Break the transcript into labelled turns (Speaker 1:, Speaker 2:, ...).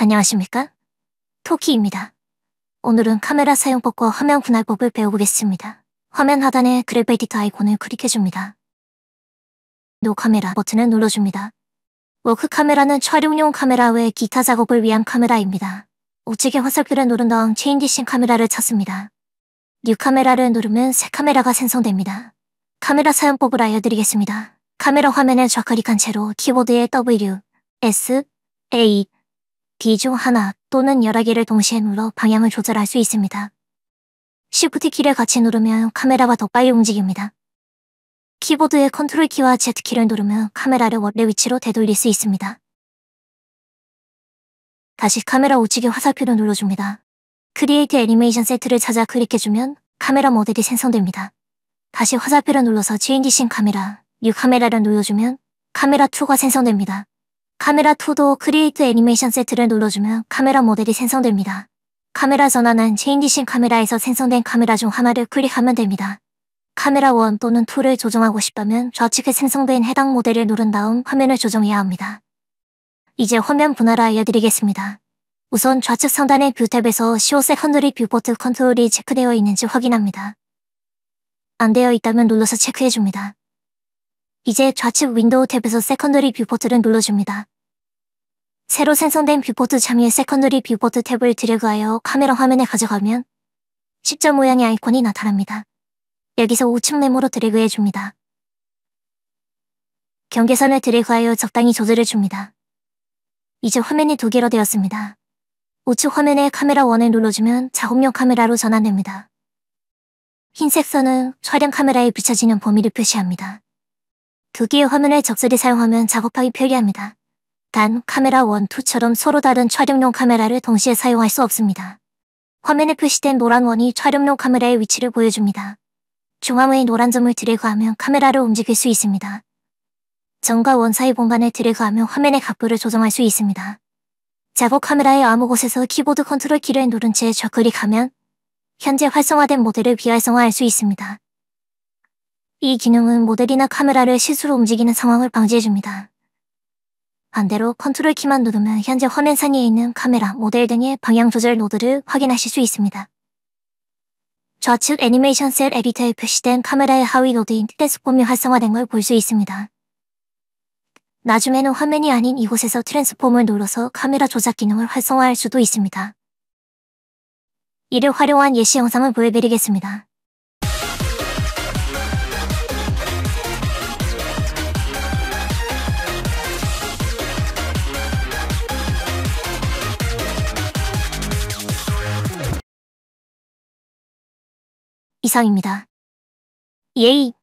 Speaker 1: 안녕하십니까? 토키입니다. 오늘은 카메라 사용법과 화면 분할법을 배워보겠습니다. 화면 하단에 그래브 에디터 아이콘을 클릭해줍니다. 노 카메라 버튼을 눌러줍니다. 워크 카메라는 촬영용 카메라 외 기타 작업을 위한 카메라입니다. 우측의 화살표를 누른 다음 체인디싱 카메라를 찾습니다. 뉴 카메라를 누르면 새 카메라가 생성됩니다. 카메라 사용법을 알려드리겠습니다. 카메라 화면에 좌클릭한 채로 키보드에 W, S, A, D 중 하나 또는 여러 개를 동시에 눌러 방향을 조절할 수 있습니다. s h i t 키를 같이 누르면 카메라가 더 빨리 움직입니다. 키보드의 컨트롤 키와 Z 키를 누르면 카메라를 원래 위치로 되돌릴 수 있습니다. 다시 카메라 우측의 화살표를 눌러줍니다. 크리에이트 애니메이션 세트를 찾아 클릭해주면 카메라 모델이 생성됩니다. 다시 화살표를 눌러서 GND신 카메라, 뉴 카메라를 눌러주면 카메라 2가 생성됩니다. 카메라 투도 크리에이트 애니메이션 세트를 눌러주면 카메라 모델이 생성됩니다. 카메라 전환은 체인디신 카메라에서 생성된 카메라 중 하나를 클릭하면 됩니다. 카메라 1 또는 2를 조정하고 싶다면 좌측에 생성된 해당 모델을 누른 다음 화면을 조정해야 합니다. 이제 화면 분할을 알려드리겠습니다. 우선 좌측 상단의 뷰 탭에서 시오 세컨드리 뷰포트 컨트롤이 체크되어 있는지 확인합니다. 안 되어 있다면 눌러서 체크해줍니다. 이제 좌측 윈도우 탭에서 세컨더리 뷰포트를 눌러줍니다. 새로 생성된 뷰포트 참여 의 세컨더리 뷰포트 탭을 드래그하여 카메라 화면에 가져가면 십자 모양의 아이콘이 나타납니다. 여기서 우측 네모로 드래그해줍니다. 경계선을 드래그하여 적당히 조절해줍니다. 이제 화면이 두 개로 되었습니다. 우측 화면에 카메라 원을 눌러주면 작업용 카메라로 전환됩니다. 흰색 선은 촬영 카메라에 비춰지는 범위를 표시합니다. 두개의화면을 적절히 사용하면 작업하기 편리합니다. 단 카메라 1, 2처럼 서로 다른 촬영용 카메라를 동시에 사용할 수 없습니다. 화면에 표시된 노란 원이 촬영용 카메라의 위치를 보여줍니다. 중앙의 노란 점을 드래그하면 카메라를 움직일 수 있습니다. 점과 원 사이 공간을 드래그하면 화면의 각도를 조정할 수 있습니다. 작업 카메라의 아무 곳에서 키보드 컨트롤 키를 누른 채 좌클릭하면 현재 활성화된 모델을 비활성화할 수 있습니다. 이 기능은 모델이나 카메라를 실수로 움직이는 상황을 방지해줍니다. 반대로 컨트롤 키만 누르면 현재 화면 상에 있는 카메라, 모델 등의 방향 조절 노드를 확인하실 수 있습니다. 좌측 애니메이션 셀 에디터에 표시된 카메라의 하위 노드인 트랜스폼이 활성화된 걸 볼 수 있습니다. 나중에는 화면이 아닌 이곳에서 트랜스폼을 눌러서 카메라 조작 기능을 활성화할 수도 있습니다. 이를 활용한 예시 영상을 보여드리겠습니다. 이상입니다. 예이!